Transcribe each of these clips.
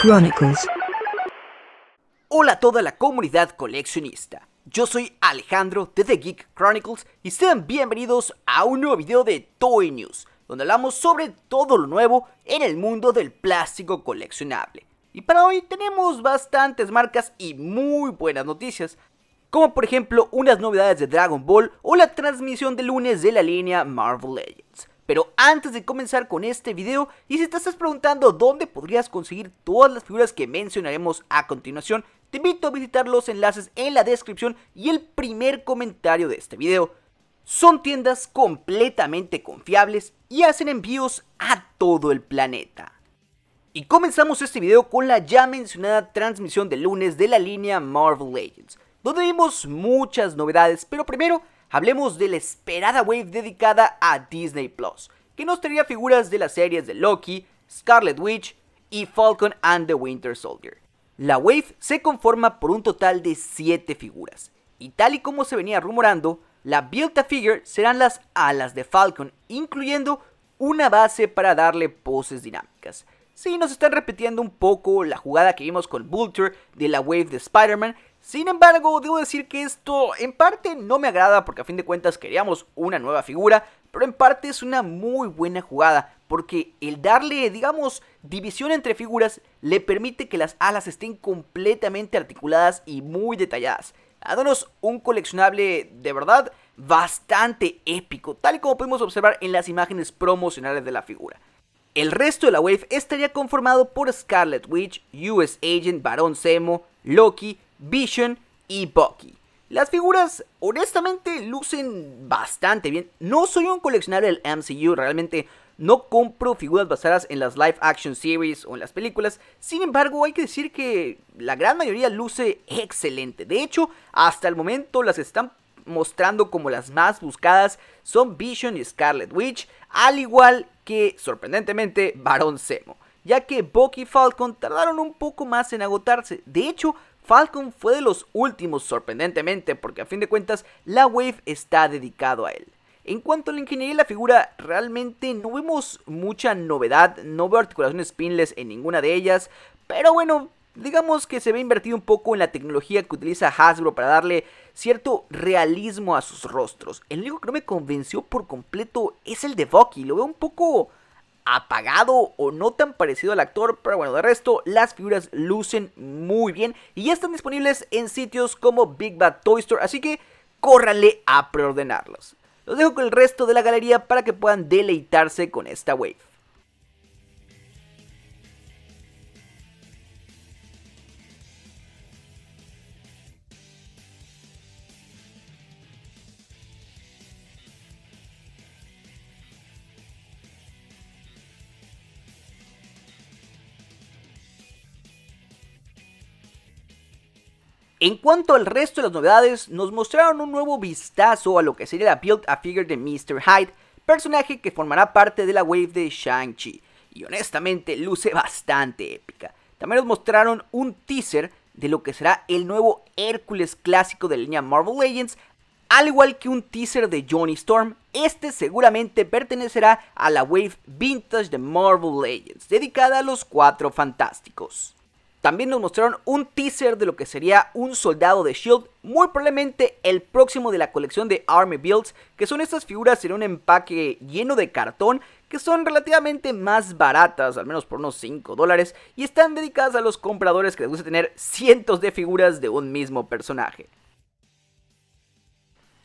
Chronicles. Hola a toda la comunidad coleccionista. Yo soy Alejandro de The Geek Chronicles y sean bienvenidos a un nuevo video de Toy News, donde hablamos sobre todo lo nuevo en el mundo del plástico coleccionable. Y para hoy tenemos bastantes marcas y muy buenas noticias, como por ejemplo unas novedades de Dragon Ball o la transmisión de lunes de la línea Marvel Legends. Pero antes de comenzar con este video, y si te estás preguntando dónde podrías conseguir todas las figuras que mencionaremos a continuación, te invito a visitar los enlaces en la descripción y el primer comentario de este video. Son tiendas completamente confiables y hacen envíos a todo el planeta. Y comenzamos este video con la ya mencionada transmisión de lunes de la línea Marvel Legends, donde vimos muchas novedades, pero primero hablemos de la esperada wave dedicada a Disney Plus, que nos traería figuras de las series de Loki, Scarlet Witch y Falcon and the Winter Soldier. La wave se conforma por un total de 7 figuras, y tal y como se venía rumorando, la Built figure serán las alas de Falcon, incluyendo una base para darle poses dinámicas. Sí, nos están repitiendo un poco la jugada que vimos con Vulture de la Wave de Spider-Man. Sin embargo, debo decir que esto en parte no me agrada porque a fin de cuentas queríamos una nueva figura, pero en parte es una muy buena jugada porque el darle, digamos, división entre figuras le permite que las alas estén completamente articuladas y muy detalladas, dándonos un coleccionable de verdad bastante épico, tal y como pudimos observar en las imágenes promocionales de la figura. El resto de la wave estaría conformado por Scarlet Witch, US Agent, Barón Zemo, Loki, Vision y Bucky. Las figuras honestamente lucen bastante bien. No soy un coleccionario del MCU, realmente no compro figuras basadas en las live action series o en las películas. Sin embargo, hay que decir que la gran mayoría luce excelente. De hecho, hasta el momento las están mostrando como las más buscadas son Vision y Scarlet Witch, al igual que, sorprendentemente, Baron Zemo, ya que Bucky y Falcon tardaron un poco más en agotarse. De hecho, Falcon fue de los últimos, sorprendentemente, porque a fin de cuentas la Wave está dedicado a él. En cuanto a la ingeniería de la figura, realmente no vemos mucha novedad, no veo articulaciones pinless en ninguna de ellas, pero bueno, digamos que se ve invertido un poco en la tecnología que utiliza Hasbro para darle cierto realismo a sus rostros. El único que no me convenció por completo es el de Bucky, lo veo un poco apagado o no tan parecido al actor, pero bueno, de resto las figuras lucen muy bien y ya están disponibles en sitios como Big Bad Toy Store, así que córranle a preordenarlos. Los dejo con el resto de la galería para que puedan deleitarse con esta wave. En cuanto al resto de las novedades, nos mostraron un nuevo vistazo a lo que sería la Build a Figure de Mr. Hyde, personaje que formará parte de la wave de Shang-Chi, y honestamente luce bastante épica. También nos mostraron un teaser de lo que será el nuevo Hércules clásico de la línea Marvel Legends, al igual que un teaser de Johnny Storm, este seguramente pertenecerá a la wave vintage de Marvel Legends, dedicada a los cuatro fantásticos. También nos mostraron un teaser de lo que sería un soldado de Shield, muy probablemente el próximo de la colección de Army Builds, que son estas figuras en un empaque lleno de cartón que son relativamente más baratas, al menos por unos 5 dólares, y están dedicadas a los compradores que les gusta tener cientos de figuras de un mismo personaje.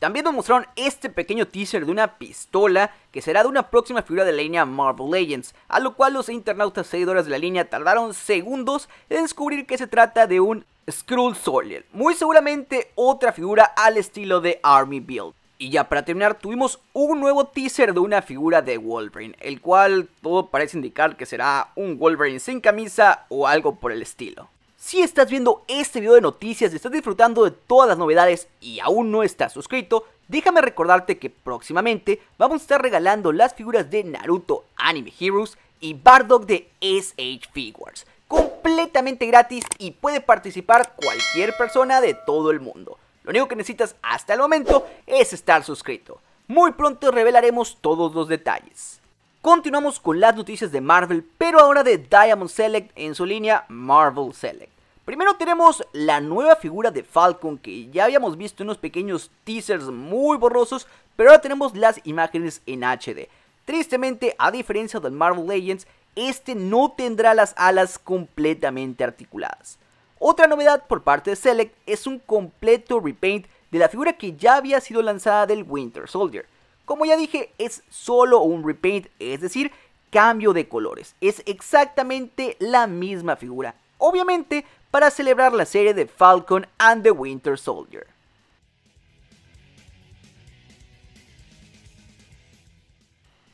También nos mostraron este pequeño teaser de una pistola que será de una próxima figura de la línea Marvel Legends, a lo cual los internautas seguidores de la línea tardaron segundos en descubrir que se trata de un Skrull Soldier, muy seguramente otra figura al estilo de Army Build. Y ya para terminar, tuvimos un nuevo teaser de una figura de Wolverine, el cual todo parece indicar que será un Wolverine sin camisa o algo por el estilo. Si estás viendo este video de noticias y estás disfrutando de todas las novedades y aún no estás suscrito, déjame recordarte que próximamente vamos a estar regalando las figuras de Naruto Anime Heroes y Bardock de SH Figures, completamente gratis y puede participar cualquier persona de todo el mundo. Lo único que necesitas hasta el momento es estar suscrito. Muy pronto revelaremos todos los detalles. Continuamos con las noticias de Marvel, pero ahora de Diamond Select en su línea Marvel Select. Primero tenemos la nueva figura de Falcon que ya habíamos visto en unos pequeños teasers muy borrosos, pero ahora tenemos las imágenes en HD. Tristemente, a diferencia del Marvel Legends, este no tendrá las alas completamente articuladas. Otra novedad por parte de Select es un completo repaint de la figura que ya había sido lanzada del Winter Soldier. Como ya dije, es solo un repaint, es decir, cambio de colores. Es exactamente la misma figura, obviamente para celebrar la serie de Falcon and the Winter Soldier.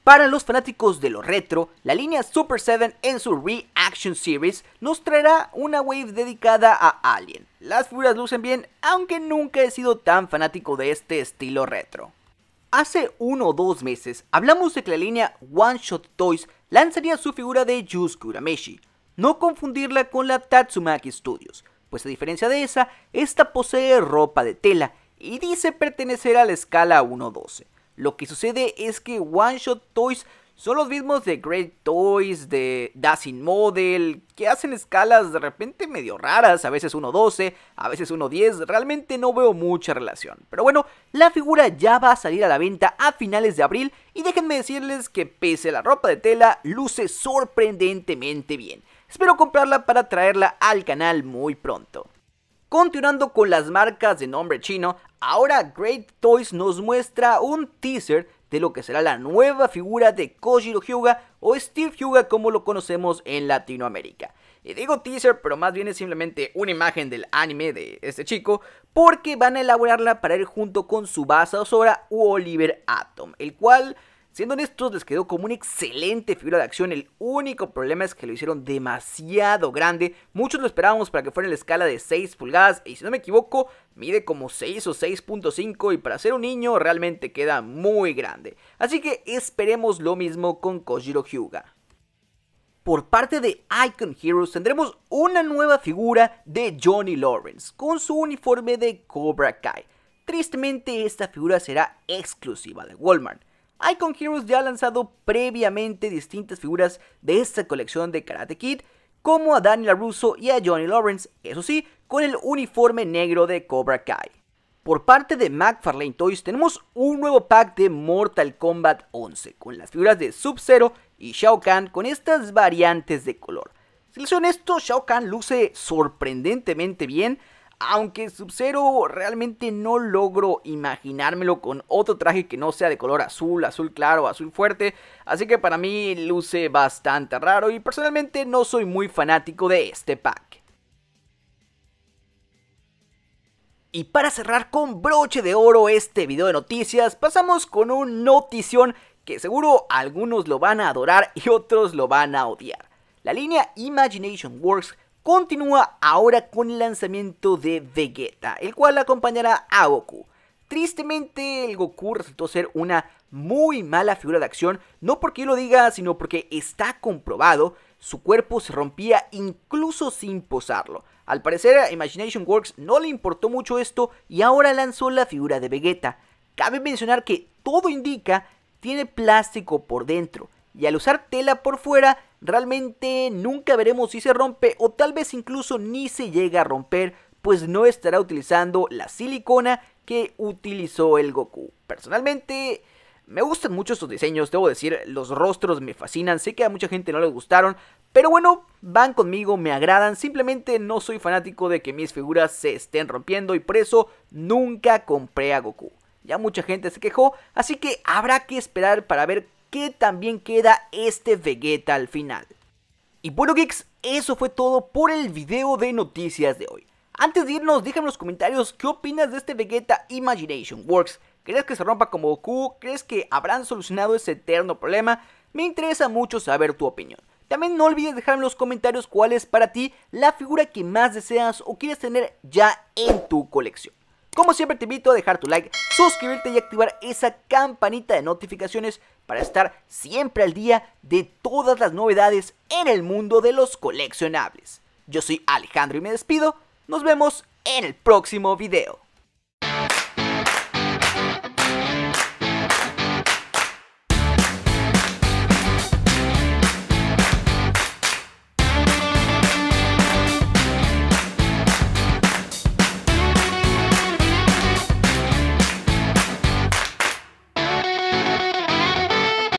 Para los fanáticos de lo retro, la línea Super 7 en su Reaction Series nos traerá una wave dedicada a Alien. Las figuras lucen bien, aunque nunca he sido tan fanático de este estilo retro. Hace uno o dos meses hablamos de que la línea One Shot Toys lanzaría su figura de Yusuke Urameshi, no confundirla con la Tatsumaki Studios, pues a diferencia de esa, esta posee ropa de tela y dice pertenecer a la escala 1-12. Lo que sucede es que One Shot Toys son los mismos de Great Toys, de Dazin Model, que hacen escalas de repente medio raras, a veces 1.12, a veces 1.10, realmente no veo mucha relación. Pero bueno, la figura ya va a salir a la venta a finales de abril y déjenme decirles que pese a la ropa de tela, luce sorprendentemente bien. Espero comprarla para traerla al canal muy pronto. Continuando con las marcas de nombre chino, ahora Great Toys nos muestra un teaser de lo que será la nueva figura de Kojiro Hyuga o Steve Hyuga como lo conocemos en Latinoamérica. Y digo teaser, pero más bien es simplemente una imagen del anime de este chico, porque van a elaborarla para ir junto con su base Osora u Oliver Atom, el cual Siendo honestos, les quedó como una excelente figura de acción. El único problema es que lo hicieron demasiado grande. Muchos lo esperábamos para que fuera en la escala de 6 pulgadas. Y si no me equivoco, mide como 6 o 6.5. Y para ser un niño, realmente queda muy grande. Así que esperemos lo mismo con Kojiro Hyuga por parte de Icon Heroes tendremos una nueva figura de Johnny Lawrence con su uniforme de Cobra Kai. Tristemente esta figura será exclusiva de Walmart. Icon Heroes ya ha lanzado previamente distintas figuras de esta colección de Karate Kid, como a Daniel LaRusso y a Johnny Lawrence, eso sí, con el uniforme negro de Cobra Kai. Por parte de McFarlane Toys tenemos un nuevo pack de Mortal Kombat 11, con las figuras de Sub-Zero y Shao Kahn con estas variantes de color. Si les son esto, Shao Kahn luce sorprendentemente bien, aunque Sub-Zero realmente no logro imaginármelo con otro traje que no sea de color azul, azul claro, azul fuerte, así que para mí luce bastante raro y personalmente no soy muy fanático de este pack. Y para cerrar con broche de oro este video de noticias, pasamos con un notición que seguro algunos lo van a adorar y otros lo van a odiar. La línea Imagination Works Continúa ahora con el lanzamiento de Vegeta, el cual acompañará a Goku. Tristemente, el Goku resultó ser una muy mala figura de acción, no porque yo lo diga, sino porque está comprobado, su cuerpo se rompía incluso sin posarlo. Al parecer a Imagination Works no le importó mucho esto y ahora lanzó la figura de Vegeta. Cabe mencionar que todo indica tiene plástico por dentro y al usar tela por fuera realmente nunca veremos si se rompe o tal vez incluso ni se llega a romper, pues no estará utilizando la silicona que utilizó el Goku. Personalmente, me gustan mucho estos diseños, debo decir, los rostros me fascinan, sé que a mucha gente no les gustaron, pero bueno, van conmigo, me agradan, simplemente no soy fanático de que mis figuras se estén rompiendo y por eso nunca compré a Goku. Ya mucha gente se quejó, así que habrá que esperar para ver que también queda este Vegeta al final. Y bueno geeks, eso fue todo por el video de noticias de hoy. Antes de irnos, déjame en los comentarios qué opinas de este Vegeta Imagination Works. ¿Crees que se rompa como Goku? ¿Crees que habrán solucionado ese eterno problema? Me interesa mucho saber tu opinión. También no olvides dejar en los comentarios cuál es para ti la figura que más deseas o quieres tener ya en tu colección. Como siempre te invito a dejar tu like, suscribirte y activar esa campanita de notificaciones para estar siempre al día de todas las novedades en el mundo de los coleccionables. Yo soy Alejandro y me despido, nos vemos en el próximo video.